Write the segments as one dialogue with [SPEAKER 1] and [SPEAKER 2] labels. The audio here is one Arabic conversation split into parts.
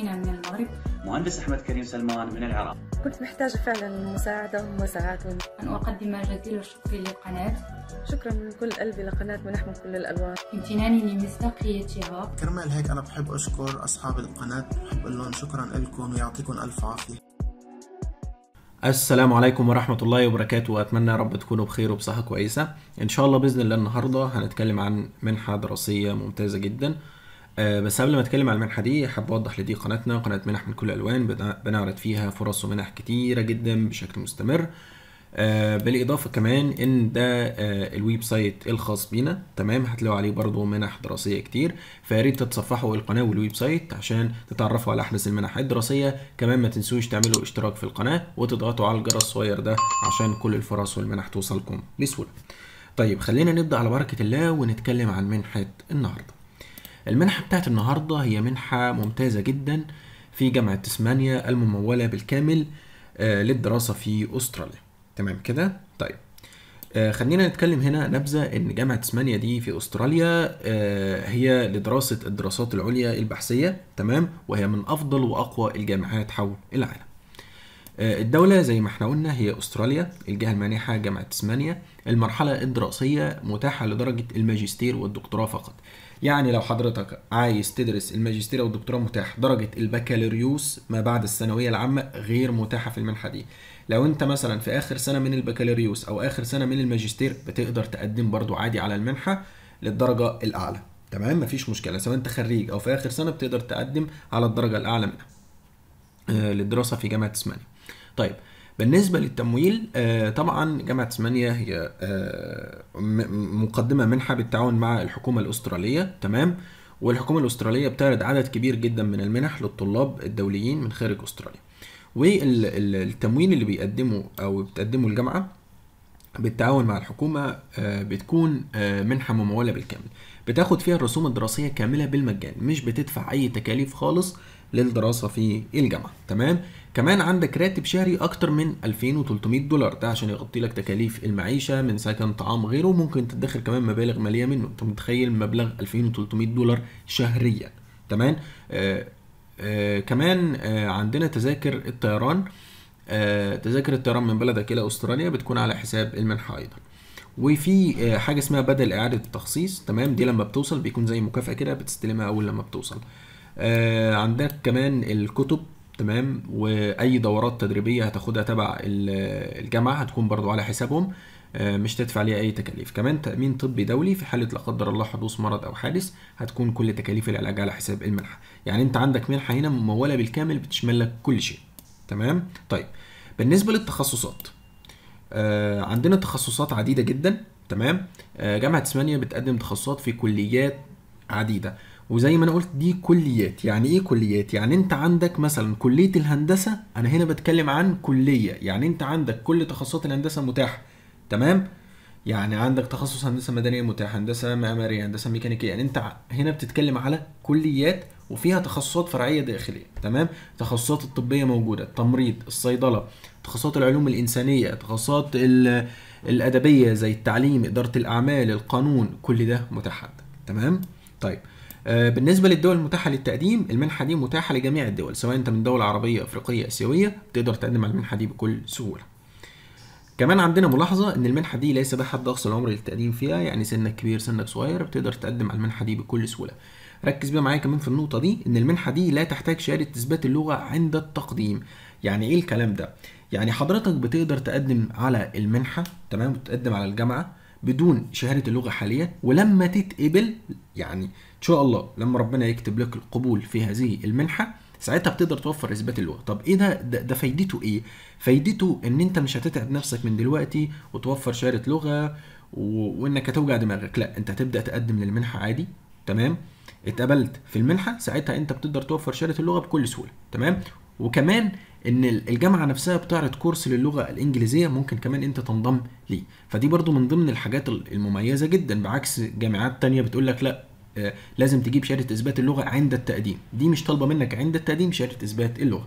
[SPEAKER 1] فينا من المغرب مهندس أحمد كريم سلمان من العراق كنت محتاجة فعلا مساعدة ومساعدة أن أقدم جزيل الشكر للقناة شكرا من كل قلبي لقناة ملحمة كل الألوان امتناني لمصداقيتها كرمال هيك أنا بحب أشكر أصحاب القناة بحب أقول لهم شكرا لكم ويعطيكم ألف عافية السلام عليكم ورحمة الله وبركاته وأتمنى يا رب تكونوا بخير وبصحة كويسة إن شاء الله بإذن الله النهاردة هنتكلم عن منحة دراسية ممتازة جدا آه، بس قبل ما اتكلم على المنحه دي حاب اوضح لدي قناتنا قناه منح من كل الالوان بنعرض فيها فرص ومنح كتيره جدا بشكل مستمر آه، بالاضافه كمان ان ده آه، الويب سايت الخاص بينا تمام هتلاقوا عليه برضو منح دراسيه كتير فياريت تتصفحوا القناه والويب سايت عشان تتعرفوا على احدث المنح الدراسيه كمان ما تنسوش تعملوا اشتراك في القناه وتضغطوا على الجرس الصغير ده عشان كل الفرص والمنح توصلكم بسهوله طيب خلينا نبدا على بركه الله ونتكلم عن منحه النهارده المنحة بتاعت النهاردة هي منحة ممتازة جدا في جامعة تسمانيا الممولة بالكامل آه، للدراسة في أستراليا تمام كده؟ طيب آه خلينا نتكلم هنا نبذة إن جامعة تسمانيا دي في أستراليا آه هي لدراسة الدراسات العليا البحثية تمام وهي من أفضل وأقوى الجامعات حول العالم آه، الدولة زي ما احنا قلنا هي أستراليا الجهة المانحة جامعة تسمانيا المرحلة الدراسية متاحة لدرجة الماجستير والدكتوراه فقط يعني لو حضرتك عايز تدرس الماجستير والدكتوراه متاح درجه البكالوريوس ما بعد الثانويه العامه غير متاحه في المنحه دي لو انت مثلا في اخر سنه من البكالوريوس او اخر سنه من الماجستير بتقدر تقدم برضو عادي على المنحه للدرجه الاعلى تمام مفيش مشكله سواء انت خريج او في اخر سنه بتقدر تقدم على الدرجه الاعلى منها آه، للدراسه في جامعه اسمانيا طيب بالنسبه للتمويل آه، طبعا جامعه تسمانيا هي آه، مقدمه منحه بالتعاون مع الحكومه الاستراليه تمام والحكومه الاستراليه بتعرض عدد كبير جدا من المنح للطلاب الدوليين من خارج استراليا والتمويل اللي بيقدمه او بتقدمه الجامعه بالتعاون مع الحكومه آه، بتكون منحه مموله بالكامل بتاخد فيها الرسوم الدراسيه كامله بالمجان مش بتدفع اي تكاليف خالص للدراسه في الجامعه تمام كمان عندك راتب شهري اكتر من 2300 دولار ده عشان يغطي لك تكاليف المعيشه من سكن طعام غيره ممكن تدخر كمان مبالغ ماليه منه انت متخيل مبلغ 2300 دولار شهريا تمام آه آه كمان آه عندنا تذاكر الطيران آه تذاكر الطيران من بلدك الى استراليا بتكون على حساب المنحه ايضا وفي آه، حاجه اسمها بدل اعاده التخصيص تمام دي لما بتوصل بيكون زي مكافاه كده بتستلمها اول لما بتوصل آه عندك كمان الكتب تمام واي دورات تدريبيه هتاخدها تبع الجامعه هتكون برضو على حسابهم آه، مش تدفع عليها اي تكاليف كمان تامين طبي دولي في حاله لا قدر الله حدوث مرض او حادث هتكون كل تكاليف العلاج على حساب المنحه يعني انت عندك منحه هنا مموله بالكامل بتشمل لك كل شيء تمام طيب بالنسبه للتخصصات آه، عندنا تخصصات عديده جدا تمام آه، جامعه اسبانيا بتقدم تخصصات في كليات عديده وزي ما انا قلت دي كليات يعني ايه كليات يعني انت عندك مثلا كليه الهندسه انا هنا بتكلم عن كليه يعني انت عندك كل تخصصات الهندسه متاحه تمام يعني عندك تخصص هندسه مدنيه متاح هندسه معماريه هندسه ميكانيكيه يعني انت هنا بتتكلم على كليات وفيها تخصصات فرعيه داخليه تمام تخصصات الطبيه موجوده التمريض الصيدله تخصصات العلوم الانسانيه تخصصات الادبيه زي التعليم اداره الاعمال القانون كل ده متاح تمام طيب آه، بالنسبه للدول المتاحه للتقديم المنحه دي متاحه لجميع الدول سواء انت من دوله عربيه افريقيه اسيويه تقدر تقدم على المنحه دي بكل سهوله كمان عندنا ملاحظه ان المنحه دي ليس بها حد اقصى العمر للتقديم فيها يعني سنك كبير سنك صغير بتقدر تقدم على المنحه دي بكل سهوله ركز بقى معايا كمان في النقطه دي ان المنحه دي لا تحتاج شهاده اثبات اللغه عند التقديم يعني ايه الكلام ده يعني حضرتك بتقدر تقدم على المنحه تمام بتقدم على الجامعه بدون شهاده اللغه حاليا ولما تتقبل يعني ان شاء الله لما ربنا يكتب لك القبول في هذه المنحه ساعتها بتقدر توفر اثبات اللغه طب ايه ده ده, فايدته ايه فايدته ان انت مش هتتعب نفسك من دلوقتي وتوفر شهاده لغه و... وانك هتوجع دماغك لا انت هتبدا تقدم للمنحه عادي تمام اتقبلت في المنحه ساعتها انت بتقدر توفر شهاده اللغه بكل سهوله تمام وكمان ان الجامعه نفسها بتعرض كورس للغه الانجليزيه ممكن كمان انت تنضم ليه فدي برضو من ضمن الحاجات المميزه جدا بعكس جامعات تانية بتقول لك لا آه، لازم تجيب شهاده اثبات اللغه عند التقديم دي مش طالبه منك عند التقديم شهاده اثبات اللغه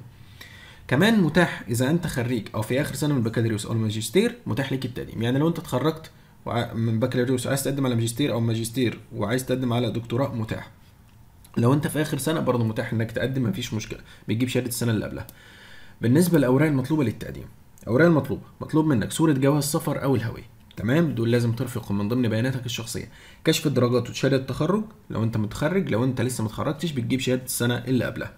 [SPEAKER 1] كمان متاح اذا انت خريج او في اخر سنه من البكالوريوس او الماجستير متاح ليك التقديم يعني لو انت اتخرجت من بكالوريوس وعايز تقدم على ماجستير او ماجستير وعايز تقدم على دكتوراه متاح لو انت في اخر سنه برضه متاح انك تقدم مفيش مشكله بتجيب شهاده السنه اللي قبلها بالنسبه للاوراق المطلوبه للتقديم الاوراق المطلوبه مطلوب منك صوره جواز سفر او الهويه تمام دول لازم ترفقهم من ضمن بياناتك الشخصيه كشف الدرجات وشهاده التخرج لو انت متخرج لو انت لسه متخرجتش بتجيب شهاده السنه اللي قبلها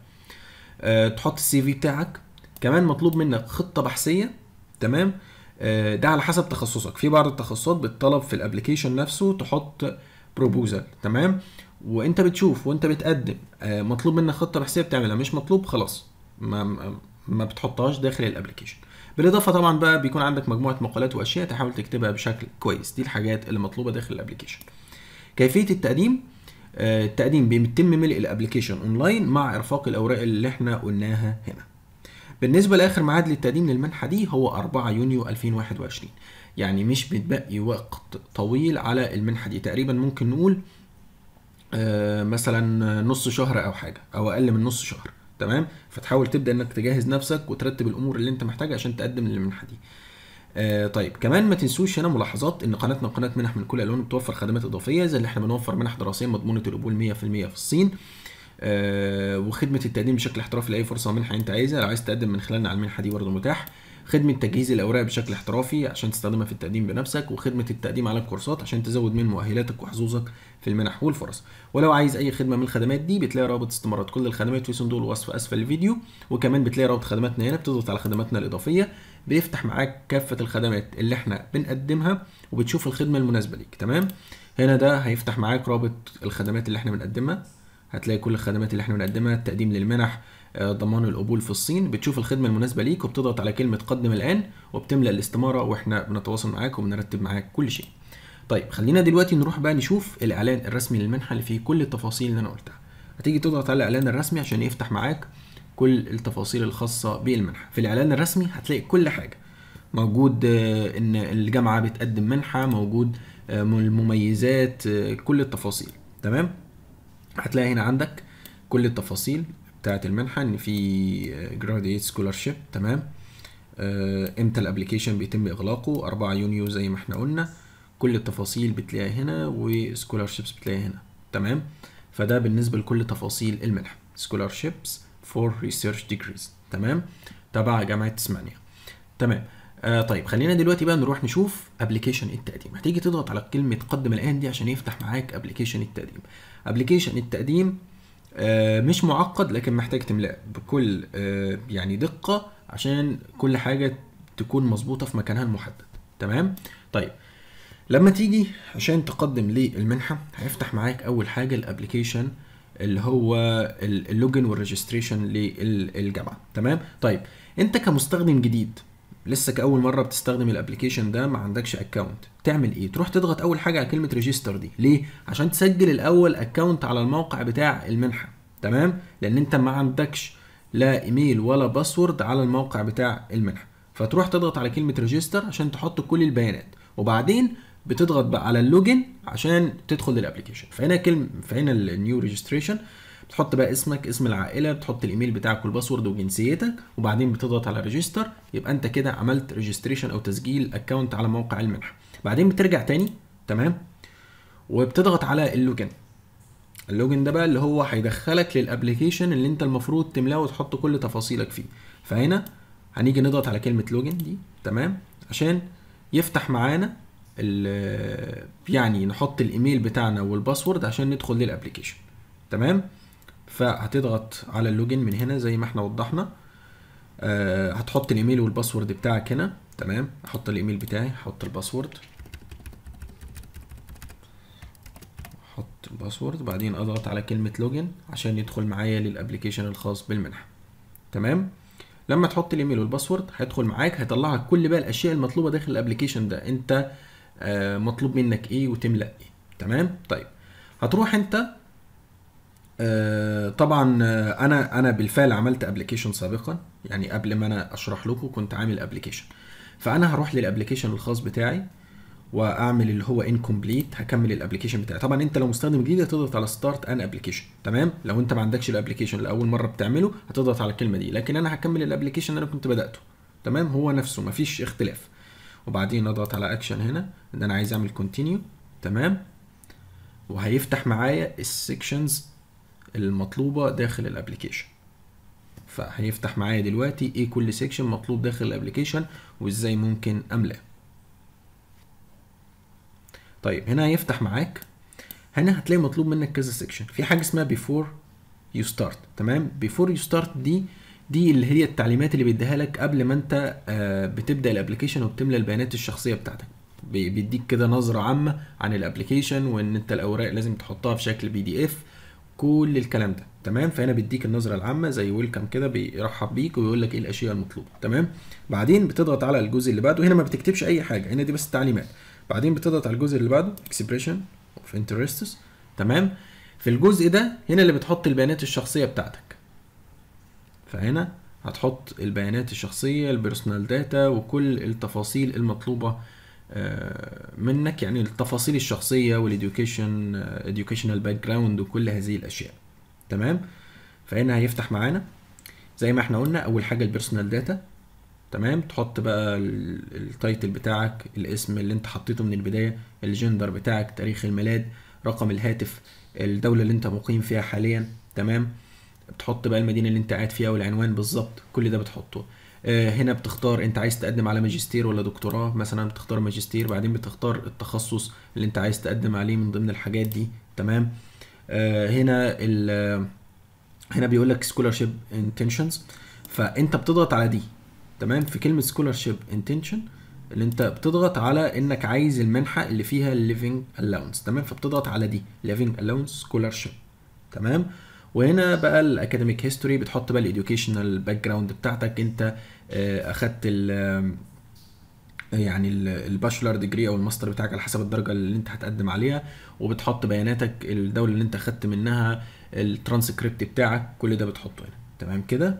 [SPEAKER 1] أه تحط السي في بتاعك كمان مطلوب منك خطه بحثيه تمام أه ده على حسب تخصصك في بعض التخصصات بتطلب في الابلكيشن نفسه تحط بروبوزال تمام وانت بتشوف وانت بتقدم آه، مطلوب منك خطه بحثيه بتعملها مش مطلوب خلاص ما ما بتحطهاش داخل الابلكيشن بالاضافه طبعا بقى بيكون عندك مجموعه مقالات واشياء تحاول تكتبها بشكل كويس دي الحاجات اللي مطلوبه داخل الابلكيشن كيفيه التقديم آه، التقديم بيتم ملء الابلكيشن اونلاين مع ارفاق الاوراق اللي احنا قلناها هنا بالنسبه لاخر ميعاد للتقديم للمنحه دي هو 4 يونيو 2021 يعني مش بتبقي وقت طويل على المنحه دي تقريبا ممكن نقول آه، مثلا نص شهر او حاجه او اقل من نص شهر تمام فتحاول تبدا انك تجهز نفسك وترتب الامور اللي انت محتاجها عشان تقدم للمنحه دي آه طيب كمان ما تنسوش هنا ملاحظات ان قناتنا قناه منح من كل الالوان بتوفر خدمات اضافيه زي اللي احنا بنوفر منح دراسيه مضمونه القبول 100% في الصين آه وخدمه التقديم بشكل احترافي لاي فرصه منحه انت عايزها لو عايز تقدم من خلالنا على المنحه دي برضه متاح خدمه تجهيز الاوراق بشكل احترافي عشان تستخدمها في التقديم بنفسك وخدمه التقديم على الكورسات عشان تزود من مؤهلاتك وحظوظك في المنح والفرص ولو عايز اي خدمه من الخدمات دي بتلاقي رابط استمارات كل الخدمات في صندوق الوصف اسفل الفيديو وكمان بتلاقي رابط خدماتنا هنا بتضغط على خدماتنا الاضافيه بيفتح معاك كافه الخدمات اللي احنا بنقدمها وبتشوف الخدمه المناسبه ليك تمام هنا ده هيفتح معاك رابط الخدمات اللي احنا بنقدمها هتلاقي كل الخدمات اللي احنا بنقدمها التقديم للمنح آه، ضمان القبول في الصين بتشوف الخدمه المناسبه ليك وبتضغط على كلمه قدم الان وبتملأ الاستماره واحنا بنتواصل معاك وبنرتب معاك كل شيء طيب خلينا دلوقتي نروح بقى نشوف الاعلان الرسمي للمنحه اللي فيه كل التفاصيل اللي انا قلتها هتيجي تضغط على الاعلان الرسمي عشان يفتح معاك كل التفاصيل الخاصه بالمنحه في الاعلان الرسمي هتلاقي كل حاجه موجود آه، ان الجامعه بتقدم منحه موجود آه، المميزات كل التفاصيل تمام هتلاقي هنا عندك كل التفاصيل بتاعت المنحه ان في جراديت آه، سكولارشيب تمام آه، امتى الابلكيشن بيتم اغلاقه 4 يونيو زي ما احنا قلنا كل التفاصيل بتلاقيها هنا وسكولارشيبس بتلاقيها هنا تمام فده بالنسبه لكل تفاصيل المنحه سكولارشيبس فور ريسيرش ديجريز تمام تبع جامعه تسمانيا تمام آه طيب خلينا دلوقتي بقى نروح نشوف ابلكيشن التقديم هتيجي تضغط على كلمه قدم الان دي عشان يفتح معاك ابلكيشن التقديم ابلكيشن التقديم آه، مش معقد لكن محتاج تملاه بكل آه، يعني دقه عشان كل حاجه تكون مظبوطه في مكانها المحدد تمام طيب لما تيجي عشان تقدم للمنحه هيفتح معاك اول حاجه الابلكيشن اللي هو اللوجن والريجستريشن للجامعه تمام طيب انت كمستخدم جديد لسه اول مره بتستخدم الابلكيشن ده ما عندكش اكونت تعمل ايه تروح تضغط اول حاجه على كلمه ريجستر دي ليه عشان تسجل الاول اكونت على الموقع بتاع المنحه تمام لان انت ما عندكش لا ايميل ولا باسورد على الموقع بتاع المنحه فتروح تضغط على كلمه ريجستر عشان تحط كل البيانات وبعدين بتضغط بقى على اللوجن عشان تدخل للابلكيشن فهنا كلمه فهنا النيو ريجستريشن بتحط بقى اسمك اسم العائله بتحط الايميل بتاعك والباسورد وجنسيتك وبعدين بتضغط على ريجستر يبقى انت كده عملت ريجستريشن او تسجيل اكونت على موقع المنحه بعدين بترجع تاني تمام وبتضغط على اللوجن اللوجن ده بقى اللي هو هيدخلك للابلكيشن اللي انت المفروض تملاه وتحط كل تفاصيلك فيه فهنا هنيجي نضغط على كلمه لوجن دي تمام عشان يفتح معانا يعني نحط الايميل بتاعنا والباسورد عشان ندخل للابلكيشن تمام فهتضغط على اللوجن من هنا زي ما احنا وضحنا أه هتحط الايميل والباسورد بتاعك هنا تمام احط الايميل بتاعي احط الباسورد احط الباسورد بعدين اضغط على كلمه لوجن عشان يدخل معايا للابلكيشن الخاص بالمنحه تمام لما تحط الايميل والباسورد هيدخل معاك هيطلعك كل بقى الاشياء المطلوبه داخل الابلكيشن ده انت آه مطلوب منك ايه وتملا ايه تمام طيب هتروح انت آه، طبعا آه، انا انا بالفعل عملت ابلكيشن سابقا يعني قبل ما انا اشرح لكم كنت عامل ابلكيشن فانا هروح للابلكيشن الخاص بتاعي واعمل اللي هو انكمبليت هكمل الابلكيشن بتاعي طبعا انت لو مستخدم جديد هتضغط على ستارت ان ابلكيشن تمام لو انت ما عندكش الابلكيشن لاول مره بتعمله هتضغط على الكلمه دي لكن انا هكمل الابلكيشن اللي انا كنت بداته تمام هو نفسه مفيش اختلاف وبعدين اضغط على اكشن هنا ان انا عايز اعمل كونتينيو تمام وهيفتح معايا السكشنز المطلوبه داخل الابلكيشن فهيفتح معايا دلوقتي ايه كل سيكشن مطلوب داخل الابلكيشن وازاي ممكن املاه طيب هنا هيفتح معاك هنا هتلاقي مطلوب منك كذا سيكشن في حاجه اسمها بيفور يو ستارت تمام بيفور يو ستارت دي دي اللي هي التعليمات اللي بيديها لك قبل ما انت آه، بتبدا الابلكيشن وبتملى البيانات الشخصيه بتاعتك بيديك كده نظره عامه عن الابلكيشن وان انت الاوراق لازم تحطها في شكل بي دي اف كل الكلام ده تمام فهنا بيديك النظره العامه زي ويلكم كده بيرحب بيك ويقول لك ايه الاشياء المطلوبه تمام بعدين بتضغط على الجزء اللي بعده هنا ما بتكتبش اي حاجه هنا دي بس التعليمات بعدين بتضغط على الجزء اللي بعده اكسبريشن اوف انترستس تمام في الجزء ده هنا اللي بتحط البيانات الشخصيه بتاعتك فهنا هتحط البيانات الشخصيه البيرسونال داتا وكل التفاصيل المطلوبه آه، منك يعني التفاصيل الشخصيه والاديوكيشن إديوكيشنال باك جراوند وكل هذه الاشياء تمام فهنا هيفتح معانا زي ما احنا قلنا اول حاجه البيرسونال داتا تمام تحط بقى التايتل بتاعك الاسم اللي انت حطيته من البدايه الجندر بتاعك تاريخ الميلاد رقم الهاتف الدوله اللي انت مقيم فيها حاليا تمام بتحط بقى المدينه اللي انت قاعد فيها والعنوان بالظبط كل ده بتحطه آه، هنا بتختار انت عايز تقدم على ماجستير ولا دكتوراه مثلا بتختار ماجستير بعدين بتختار التخصص اللي انت عايز تقدم عليه من ضمن الحاجات دي تمام آه، هنا ال هنا بيقول لك سكولارشيب انتنشنز فانت بتضغط على دي تمام في كلمه سكولارشيب انتنشن اللي انت بتضغط على انك عايز المنحه اللي فيها الليفنج الاونس تمام فبتضغط على دي ليفنج الاونس سكولارشيب تمام وهنا بقى الاكاديميك هيستوري بتحط بقى الاديوكيشنال باك جراوند بتاعتك انت آه، اخدت ال يعني الباشلر ديجري او الماستر بتاعك على حسب الدرجه اللي انت هتقدم عليها وبتحط بياناتك الدوله اللي انت اخدت منها الترانسكريبت بتاعك كل ده بتحطه هنا تمام كده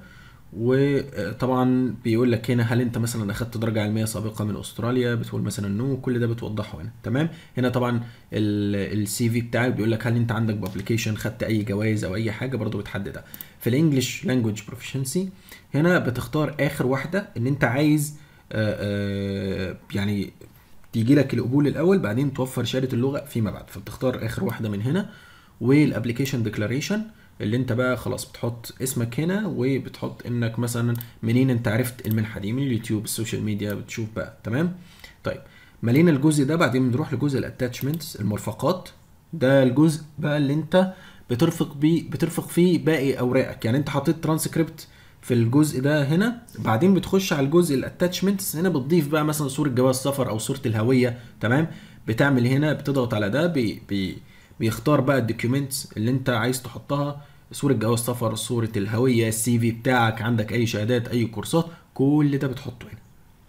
[SPEAKER 1] وطبعا بيقول لك هنا هل انت مثلا اخدت درجه علميه سابقه من استراليا بتقول مثلا نو كل ده بتوضحه هنا تمام هنا طبعا السي في بتاعك بيقول لك هل انت عندك بابليكيشن خدت اي جوائز او اي حاجه برضو بتحددها في الانجليش لانجوج بروفيشنسي هنا بتختار اخر واحده ان انت عايز آه، آه، يعني تيجي لك القبول الاول بعدين توفر شهاده اللغه فيما بعد فبتختار اخر واحده من هنا والابلكيشن ديكلاريشن اللي انت بقى خلاص بتحط اسمك هنا وبتحط انك مثلا منين انت عرفت المنحه دي من اليوتيوب السوشيال ميديا بتشوف بقى تمام طيب مالينا الجزء ده بعدين بنروح لجزء الاتاتشمنتس المرفقات ده الجزء بقى اللي انت بترفق بيه بترفق فيه باقي اوراقك يعني انت حطيت ترانسكريبت في الجزء ده هنا بعدين بتخش على الجزء الاتاتشمنتس هنا بتضيف بقى مثلا صوره جواز سفر او صوره الهويه تمام بتعمل هنا بتضغط على ده بي بي بيختار بقى الدوكيومنتس اللي انت عايز تحطها صورة جواز سفر صورة الهوية السي في بتاعك عندك اي شهادات اي كورسات كل ده بتحطه هنا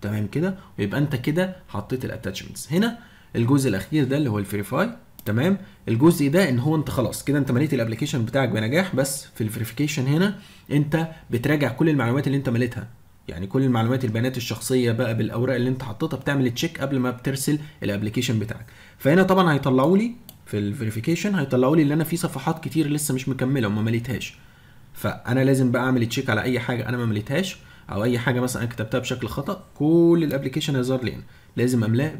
[SPEAKER 1] تمام كده ويبقى انت كده حطيت الاتاتشمنتس هنا الجزء الاخير ده اللي هو الفيريفاي تمام الجزء ده ان هو انت خلاص كده انت مليت الابلكيشن بتاعك بنجاح بس في الفيريفيكيشن هنا انت بتراجع كل المعلومات اللي انت مليتها يعني كل المعلومات البيانات الشخصيه بقى بالاوراق اللي انت حطيتها بتعمل تشيك قبل ما بترسل الابلكيشن بتاعك فهنا طبعا هيطلعوا لي في الفيريفيكيشن هيطلعوا لي ان انا في صفحات كتير لسه مش مكمله وما مليتهاش فانا لازم بقى اعمل تشيك على اي حاجه انا ما مليتهاش او اي حاجه مثلا انا كتبتها بشكل خطا كل الابلكيشن هيظهر لي هنا لازم املاه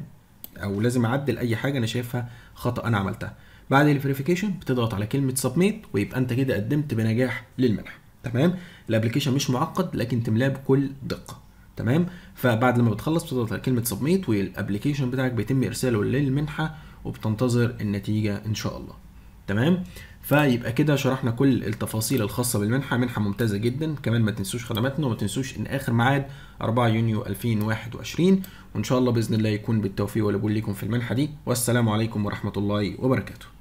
[SPEAKER 1] او لازم اعدل اي حاجه انا شايفها خطا انا عملتها بعد الفيريفيكيشن بتضغط على كلمه سبميت ويبقى انت كده قدمت بنجاح للمنح تمام الابلكيشن مش معقد لكن تملاه بكل دقه تمام فبعد لما بتخلص بتضغط على كلمه سبميت والابلكيشن بتاعك بيتم ارساله للمنحه وبتنتظر النتيجه ان شاء الله تمام فيبقى كده شرحنا كل التفاصيل الخاصه بالمنحه منحه ممتازه جدا كمان ما تنسوش خدماتنا وما تنسوش ان اخر معاد 4 يونيو 2021 وان شاء الله باذن الله يكون بالتوفيق والقبول لكم في المنحه دي والسلام عليكم ورحمه الله وبركاته